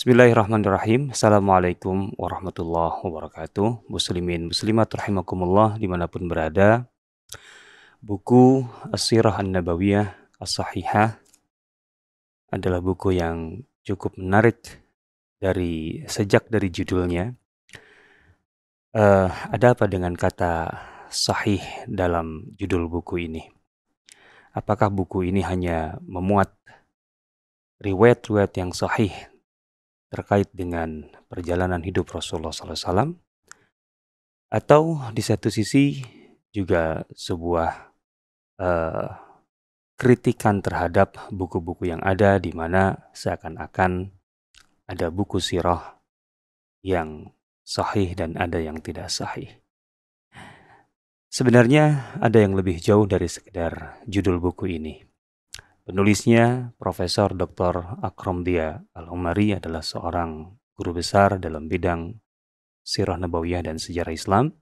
Bismillahirrahmanirrahim. Assalamualaikum warahmatullahi wabarakatuh. Muslimin, muslimat rahimakumullah dimanapun berada. Buku As-Sirah An-Nabawiyah As-Sahihah adalah buku yang cukup menarik dari sejak dari judulnya. Uh, ada apa dengan kata sahih dalam judul buku ini? Apakah buku ini hanya memuat riwayat-riwayat yang sahih terkait dengan perjalanan hidup Rasulullah SAW, atau di satu sisi juga sebuah uh, kritikan terhadap buku-buku yang ada, di mana seakan-akan ada buku sirah yang sahih dan ada yang tidak sahih. Sebenarnya ada yang lebih jauh dari sekedar judul buku ini. Penulisnya, Profesor Dr. Akromdia Al-Umari adalah seorang guru besar dalam bidang sirah nabawiyah dan sejarah Islam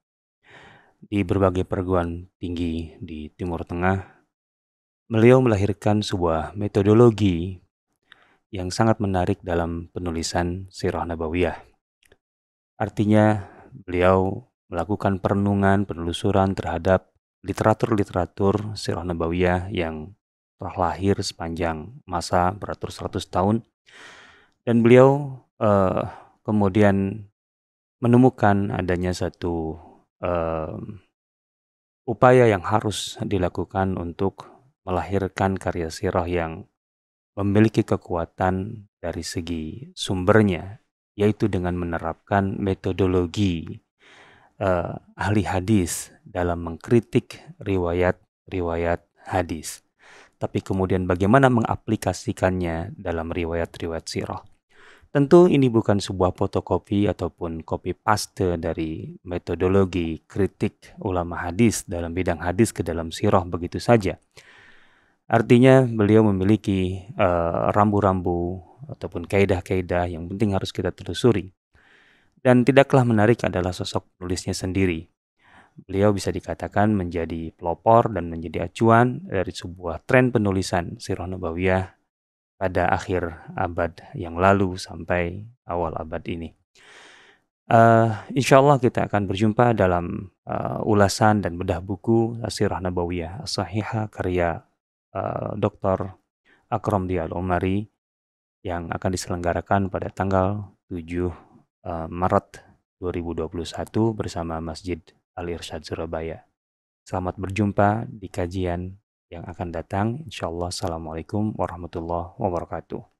di berbagai perguruan tinggi di Timur Tengah. Beliau melahirkan sebuah metodologi yang sangat menarik dalam penulisan sirah nabawiyah. Artinya, beliau melakukan perenungan penelusuran terhadap literatur-literatur sirah nabawiyah yang telah lahir sepanjang masa beratus-ratus tahun dan beliau uh, kemudian menemukan adanya satu uh, upaya yang harus dilakukan untuk melahirkan karya sirah yang memiliki kekuatan dari segi sumbernya yaitu dengan menerapkan metodologi uh, ahli hadis dalam mengkritik riwayat-riwayat hadis tapi kemudian bagaimana mengaplikasikannya dalam riwayat-riwayat sirah. Tentu ini bukan sebuah fotokopi ataupun copy paste dari metodologi kritik ulama hadis dalam bidang hadis ke dalam sirah begitu saja. Artinya beliau memiliki eh, rambu-rambu uh, ataupun kaidah-kaidah yang penting harus kita telusuri. Dan tidaklah menarik adalah sosok penulisnya sendiri. Beliau bisa dikatakan menjadi pelopor dan menjadi acuan dari sebuah tren penulisan Sirah Nabawiyah pada akhir abad yang lalu sampai awal abad ini. Uh, insya Allah kita akan berjumpa dalam uh, ulasan dan bedah buku Sirah Nabawiyah Sahihah karya uh, eh, Dr. Akram Dial Omari yang akan diselenggarakan pada tanggal 7 uh, Maret 2021 bersama Masjid Al Irsyad Surabaya. Selamat berjumpa di kajian yang akan datang. Insyaallah. Assalamualaikum warahmatullahi wabarakatuh.